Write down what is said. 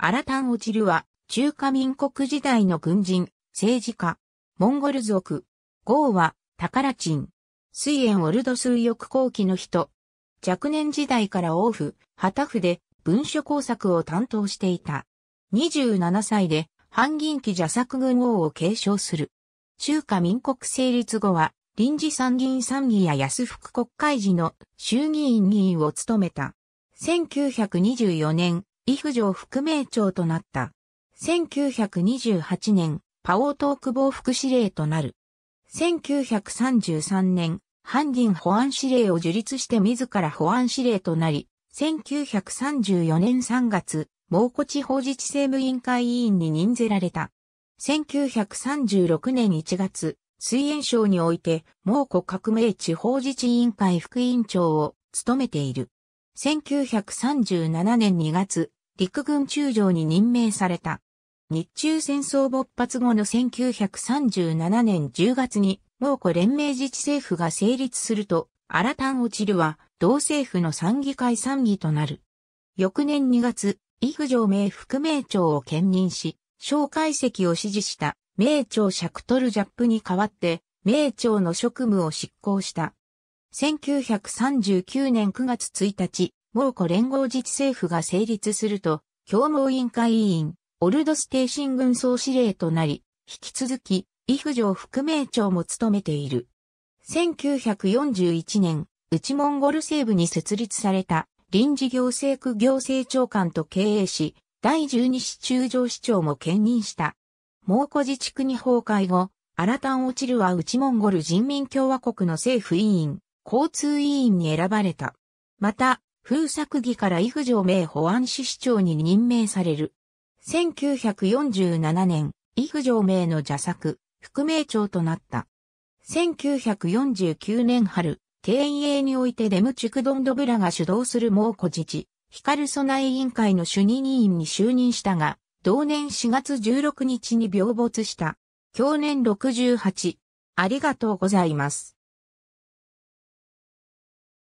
アラタン・オチルは、中華民国時代の軍人、政治家、モンゴル族、ゴーは、タカラチン、水炎オルド水浴後期の人、若年時代から王府、旗府で文書工作を担当していた。27歳で、反銀期邪作軍王を継承する。中華民国成立後は、臨時参議院参議や安福国会時の衆議院議員を務めた。1924年、伊府城副名長となった。1928年、パオートーク防副司令となる。1933年、ハンディン保安司令を樹立して自ら保安司令となり、1934年3月、蒙古地方自治政務委員会委員に任ぜられた。1936年1月、水炎省において、蒙古革命地方自治委員会副委員長を務めている。1937年2月、陸軍中将に任命された。日中戦争勃発後の1937年10月に、蒙古連盟自治政府が成立すると、アラタンオチルは、同政府の参議会参議となる。翌年2月、イフ城名副名長を兼任し、小解析を支持した名長シャクトルジャップに代わって、名長の職務を執行した。1939年9月1日、蒙古連合自治政府が成立すると、共謀委員会委員、オルドステーシン軍総司令となり、引き続き、伊夫城副名長も務めている。1941年、内モンゴル西部に設立された臨時行政区行政長官と経営し、第十二市中上市長も兼任した。蒙古自治区に崩壊後、アラタン・オチルは内モンゴル人民共和国の政府委員、交通委員に選ばれた。また、風作議から異府城名保安市市長に任命される。1947年、異府城名の邪作、副名長となった。1949年春、県営においてデムチュクドンドブラが主導する猛古自治、ルソナイ委員会の主任委員に就任したが、同年4月16日に病没した。去年68。ありがとうございます。